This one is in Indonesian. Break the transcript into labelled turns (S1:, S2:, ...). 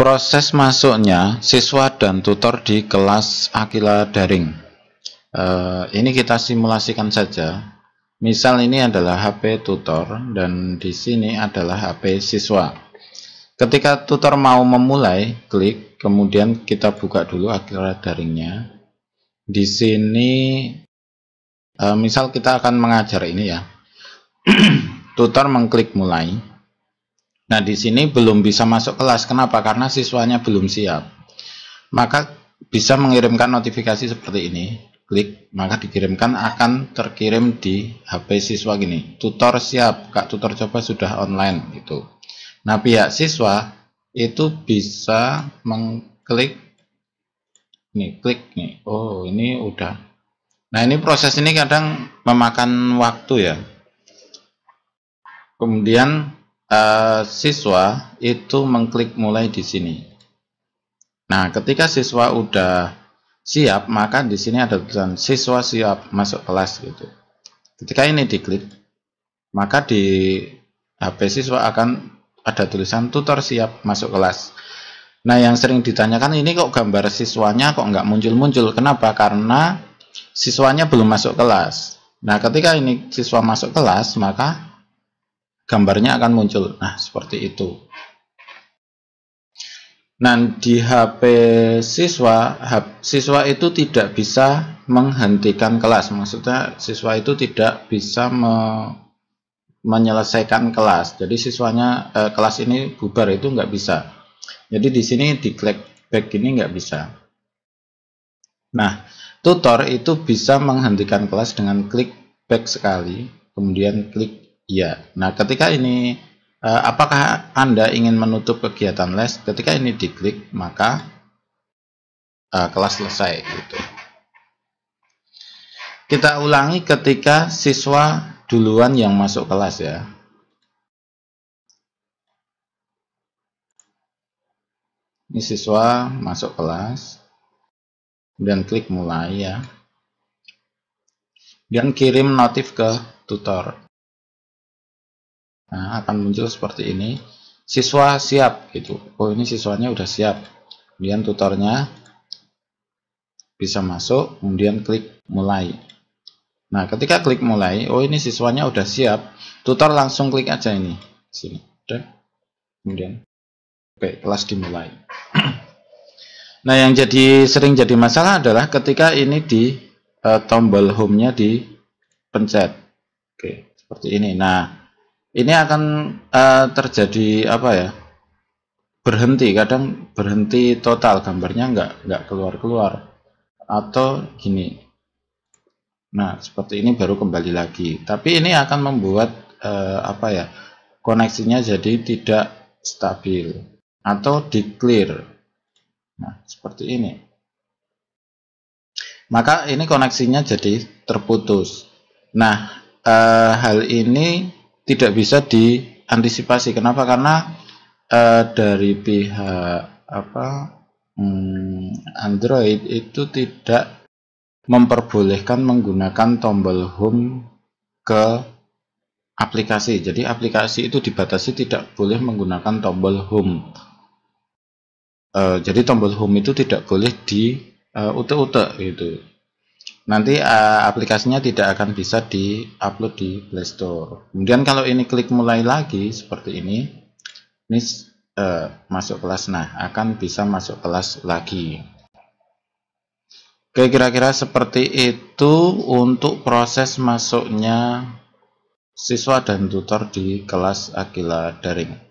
S1: Proses masuknya siswa dan tutor di kelas Akila Daring. Uh, ini kita simulasikan saja. Misal ini adalah HP tutor dan di sini adalah HP siswa. Ketika tutor mau memulai, klik, kemudian kita buka dulu Akila Daringnya. Di sini uh, misal kita akan mengajar ini ya. tutor mengklik mulai. Nah, di sini belum bisa masuk kelas. Kenapa? Karena siswanya belum siap. Maka bisa mengirimkan notifikasi seperti ini. Klik, maka dikirimkan akan terkirim di HP siswa gini. Tutor siap, Kak tutor coba sudah online itu Nah, pihak siswa itu bisa mengklik nih, klik nih. Oh, ini udah. Nah, ini proses ini kadang memakan waktu ya. Kemudian uh, siswa itu mengklik mulai di sini. Nah, ketika siswa udah siap, maka di sini ada tulisan siswa siap masuk kelas gitu. Ketika ini diklik, maka di HP siswa akan ada tulisan tutor siap masuk kelas. Nah, yang sering ditanyakan ini kok gambar siswanya kok nggak muncul-muncul? Kenapa? Karena siswanya belum masuk kelas. Nah, ketika ini siswa masuk kelas, maka gambarnya akan muncul. Nah, seperti itu. Nah, di HP siswa, siswa itu tidak bisa menghentikan kelas. Maksudnya, siswa itu tidak bisa me menyelesaikan kelas. Jadi, siswanya eh, kelas ini bubar itu nggak bisa. Jadi, di sini di klik back ini nggak bisa. Nah, tutor itu bisa menghentikan kelas dengan klik back sekali, kemudian klik Iya. Nah, ketika ini uh, apakah Anda ingin menutup kegiatan les? Ketika ini diklik, maka uh, kelas selesai gitu. Kita ulangi ketika siswa duluan yang masuk kelas ya. Ini siswa masuk kelas. dan klik mulai ya. Dan kirim notif ke tutor. Nah, akan muncul seperti ini. Siswa siap gitu. Oh, ini siswanya udah siap. Kemudian tutornya bisa masuk, kemudian klik mulai. Nah, ketika klik mulai, oh ini siswanya udah siap, tutor langsung klik aja ini. Sini. Kemudian oke, kelas dimulai. nah, yang jadi sering jadi masalah adalah ketika ini di uh, tombol home-nya dipencet. Oke, seperti ini. Nah, ini akan uh, terjadi apa ya berhenti kadang berhenti total gambarnya nggak nggak keluar keluar atau gini nah seperti ini baru kembali lagi tapi ini akan membuat uh, apa ya koneksinya jadi tidak stabil atau di clear nah seperti ini maka ini koneksinya jadi terputus nah eh, hal ini tidak bisa diantisipasi. Kenapa? Karena eh, dari pihak apa hmm, Android itu tidak memperbolehkan menggunakan tombol home ke aplikasi. Jadi aplikasi itu dibatasi tidak boleh menggunakan tombol home. Uh, jadi tombol home itu tidak boleh di uh, eh, ute-ute gitu nanti uh, aplikasinya tidak akan bisa di-upload di playstore Kemudian kalau ini klik mulai lagi seperti ini, ini uh, masuk kelas. Nah, akan bisa masuk kelas lagi. Oke, kira-kira seperti itu untuk proses masuknya siswa dan tutor di kelas Akila Daring.